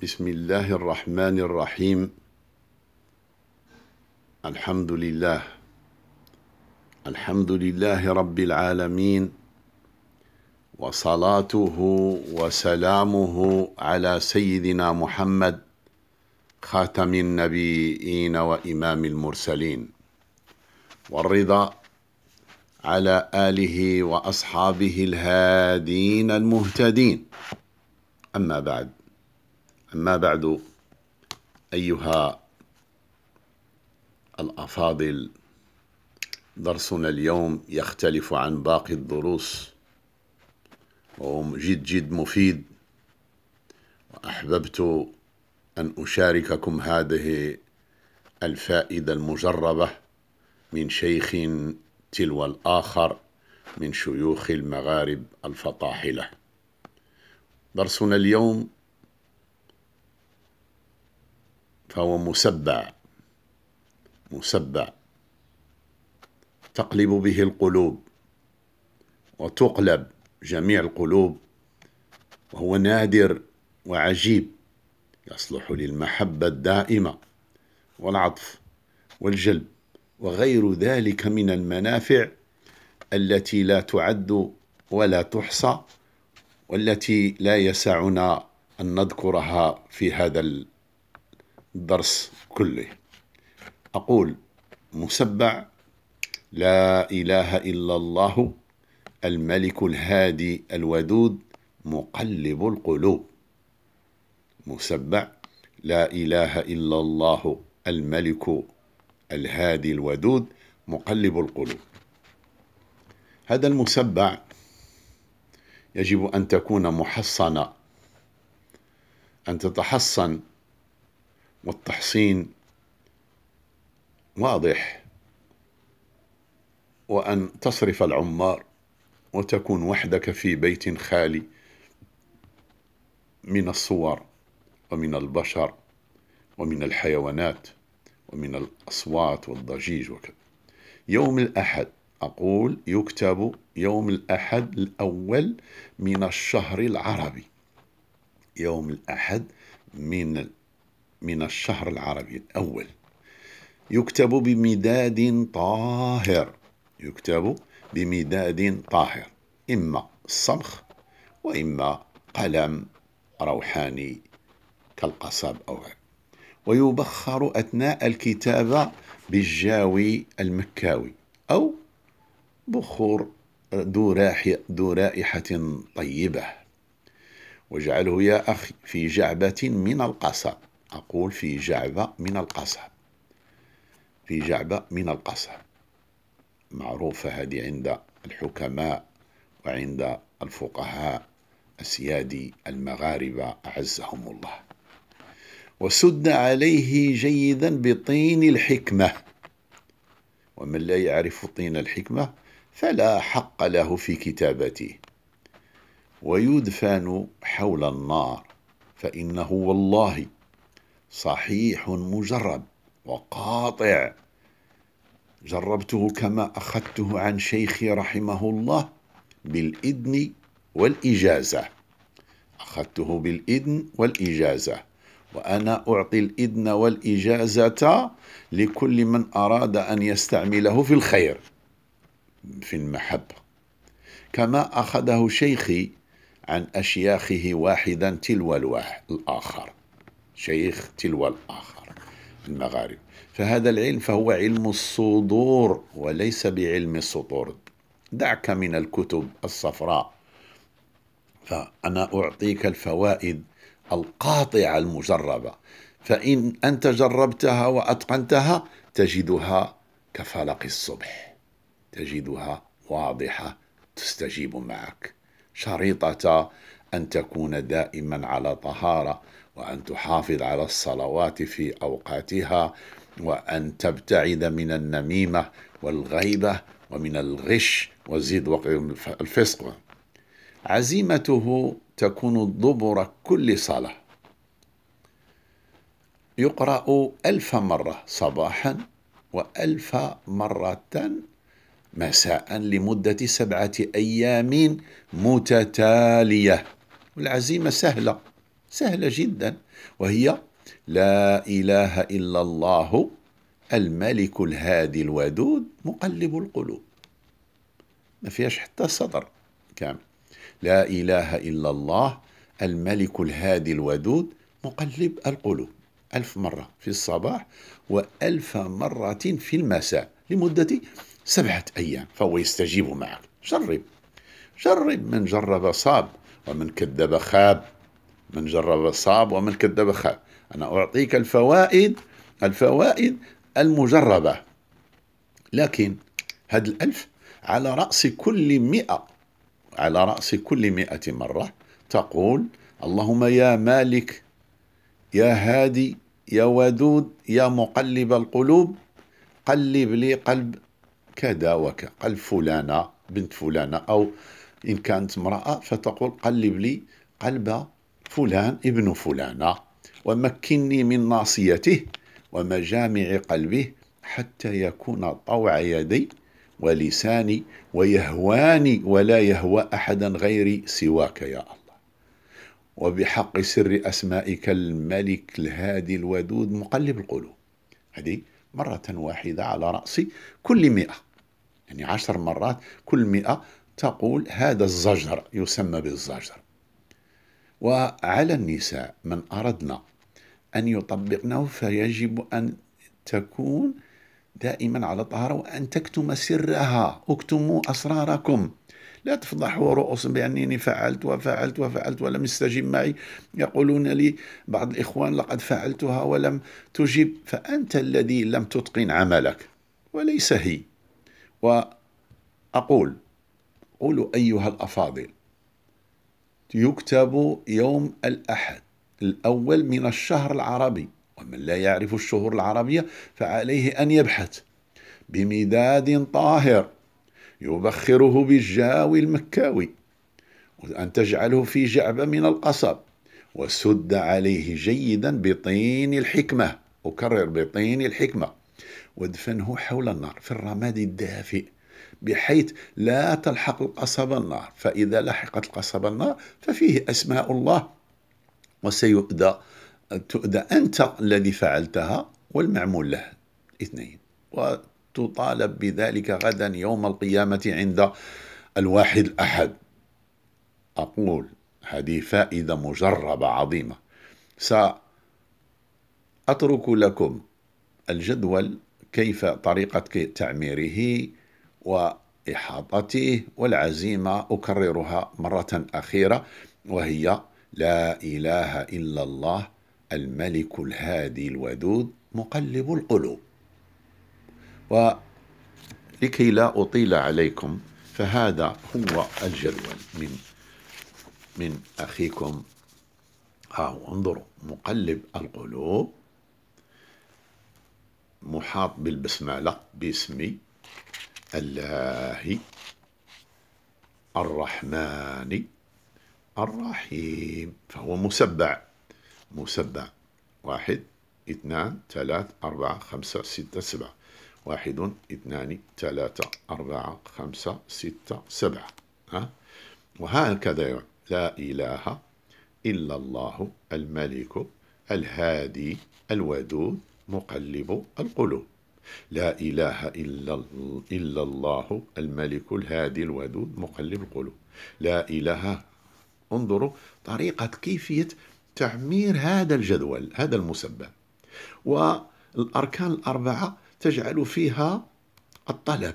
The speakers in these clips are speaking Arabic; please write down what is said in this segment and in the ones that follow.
بسم الله الرحمن الرحيم الحمد لله الحمد لله رب العالمين وصلاته وسلامه على سيدنا محمد خاتم النبيين وإمام المرسلين والرضا على آله وأصحابه الهادين المهتدين أما بعد أما بعد أيها الأفاضل درسنا اليوم يختلف عن باقي الدروس وهو جد جد مفيد وأحببت أن أشارككم هذه الفائدة المجربة من شيخ تلو الآخر من شيوخ المغارب الفطاحلة درسنا اليوم فهو مسبع مسبع تقلب به القلوب وتقلب جميع القلوب وهو نادر وعجيب يصلح للمحبة الدائمة والعطف والجلب وغير ذلك من المنافع التي لا تعد ولا تحصى والتي لا يسعنا أن نذكرها في هذا الدرس كله أقول مسبع لا إله إلا الله الملك الهادي الودود مقلب القلوب مسبع لا إله إلا الله الملك الهادي الودود مقلب القلوب هذا المسبع يجب أن تكون محصنة أن تتحصن والتحصين واضح وأن تصرف العمار وتكون وحدك في بيت خالي من الصور ومن البشر ومن الحيوانات ومن الأصوات والضجيج وكذا يوم الأحد أقول يكتب يوم الأحد الأول من الشهر العربي يوم الأحد من من الشهر العربي الأول يكتب بمداد طاهر يكتب بمداد طاهر إما الصمخ وإما قلم روحاني كالقصب أو غيره ويبخر أثناء الكتابة بالجاوي المكاوي أو بخور ذو رائحة طيبة واجعله يا أخي في جعبة من القصب أقول في جعبة من القصب في جعبة من القصب معروفة هذه عند الحكماء وعند الفقهاء أسيادي المغاربة أعزهم الله وسد عليه جيدا بطين الحكمة ومن لا يعرف طين الحكمة فلا حق له في كتابته ويدفن حول النار فإنه والله صحيح مجرب وقاطع جربته كما أخذته عن شيخي رحمه الله بالإذن والإجازة أخذته بالإذن والإجازة وأنا أعطي الإذن والإجازة لكل من أراد أن يستعمله في الخير في المحبة كما أخذه شيخي عن أشياخه واحدا تلو الواحد الآخر شيخ تلو الآخر في المغارب فهذا العلم فهو علم الصدور وليس بعلم السطور دعك من الكتب الصفراء فأنا أعطيك الفوائد القاطعة المجربة فإن أنت جربتها وأتقنتها تجدها كفلق الصبح تجدها واضحة تستجيب معك شريطة أن تكون دائما على طهارة وأن تحافظ على الصلوات في أوقاتها وأن تبتعد من النميمة والغيبة ومن الغش وزيد وقع الفسق عزيمته تكون دبر كل صلاة يقرأ ألف مرة صباحا وألف مرة مساء لمدة سبعة أيام متتالية والعزيمة سهلة سهلة جدا وهي لا إله إلا الله الملك الهادي الودود مقلب القلوب ما فيهاش حتى سطر كامل لا إله إلا الله الملك الهادي الودود مقلب القلوب ألف مرة في الصباح وألف مرة في المساء لمدة سبعة أيام فهو يستجيب معك جرب جرب من جرب صاب ومن كذب خاب من جرب الصعب ومن كذب خاب أنا أعطيك الفوائد الفوائد المجربة لكن هذا الألف على رأس كل مئة على رأس كل مئة مرة تقول اللهم يا مالك يا هادي يا ودود يا مقلب القلوب قلب لي قلب كذا وكذا قلب فلانة بنت فلانة أو إن كانت امرأة فتقول قلب لي قلب فلان ابن فلانة ومكني من ناصيته ومجامع قلبه حتى يكون طوع يدي ولساني ويهواني ولا يهوى أحدا غيري سواك يا الله وبحق سر أسمائك الملك الهادي الودود مقلب القلوب هذه مرة واحدة على رأس كل مئة يعني عشر مرات كل مئة تقول هذا الزجر يسمى بالزجر وعلى النساء من أردن أن يطبقنه فيجب أن تكون دائما على طهارة وأن تكتم سرها اكتموا أسراركم لا تفضحوا رؤوس بأنني فعلت وفعلت وفعلت ولم يستجب معي يقولون لي بعض الإخوان لقد فعلتها ولم تجب فأنت الذي لم تتقن عملك وليس هي وأقول قولوا أيها الأفاضل يكتب يوم الأحد الأول من الشهر العربي ومن لا يعرف الشهور العربية فعليه أن يبحث بمداد طاهر يبخره بالجاوي المكاوي وأن تجعله في جعبة من القصب وسد عليه جيدا بطين الحكمة أكرر بطين الحكمة وادفنه حول النار في الرماد الدافئ بحيث لا تلحق القصب النار فإذا لحقت القصب النار ففيه أسماء الله وسيؤذى تؤذى أنت الذي فعلتها والمعمول له اثنين وتطالب بذلك غدا يوم القيامة عند الواحد الأحد أقول هذه فائدة مجربة عظيمة سأترك لكم الجدول كيف طريقة تعميره وإحاطته والعزيمة أكررها مرة أخيرة وهي لا إله إلا الله الملك الهادي الودود مقلب القلوب ولكي لا أطيل عليكم فهذا هو الجدول من من أخيكم ها انظروا مقلب القلوب محاط بالبسملة باسمي الله الرحمن الرحيم فهو مسبع مسبع واحد اثنان ثلاث أربعة خمسة ستة سبعة واحد اثنان ثلاثة أربعة خمسة ستة سبعة ها؟ وهكذا يعني لا إله إلا الله الملك الهادي الودود مقلب القلوب لا إله إلا, إلا الله الملك الهادي الودود مقلب القلوب لا إله انظروا طريقة كيفية تعمير هذا الجدول هذا المسبب والأركان الأربعة تجعل فيها الطلب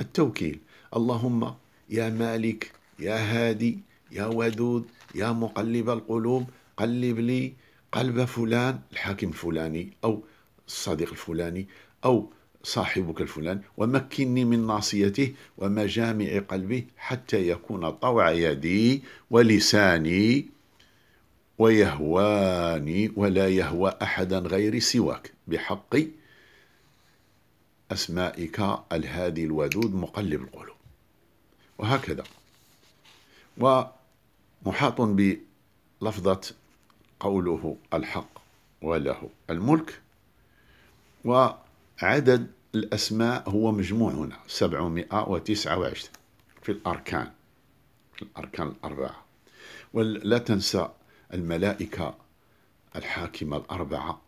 التوكيل اللهم يا مالك يا هادي يا ودود يا مقلب القلوب قلب لي قلب فلان الحاكم الفلاني أو الصديق الفلاني أو صاحبك الفلان ومكني من ناصيته ومجامع قلبي حتى يكون طوع يدي ولساني ويهواني ولا يهوى أحدا غيري سواك بحق أسمائك الهادي الودود مقلب القلوب وهكذا ومحاط بلفظة قوله الحق وله الملك و عدد الأسماء هو مجموع هنا 729 في الأركان في الأركان الأربعة ولا تنسى الملائكة الحاكمة الأربعة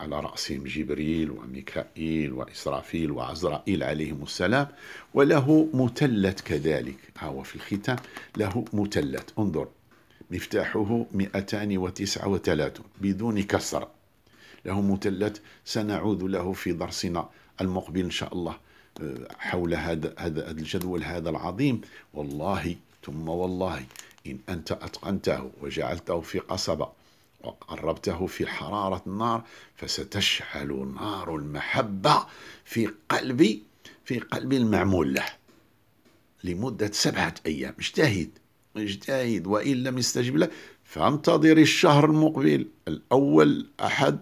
على رأسهم جبريل وميكائيل وإسرافيل وعزرائيل عليهم السلام وله مثلث كذلك ها هو في الختام له مثلث انظر مفتاحه 239 بدون كسر له مثلث سنعود له في درسنا المقبل إن شاء الله آه، حول هذا هذا الجدول هذا العظيم والله ثم والله إن أنت أتقنته وجعلته في قصبة وقربته في حرارة النار فستشعل نار المحبة في قلبي في قلب المعمول له لمدة سبعة أيام اجتهد اجتهد وإن لم يستجب له فانتظر الشهر المقبل الأول أحد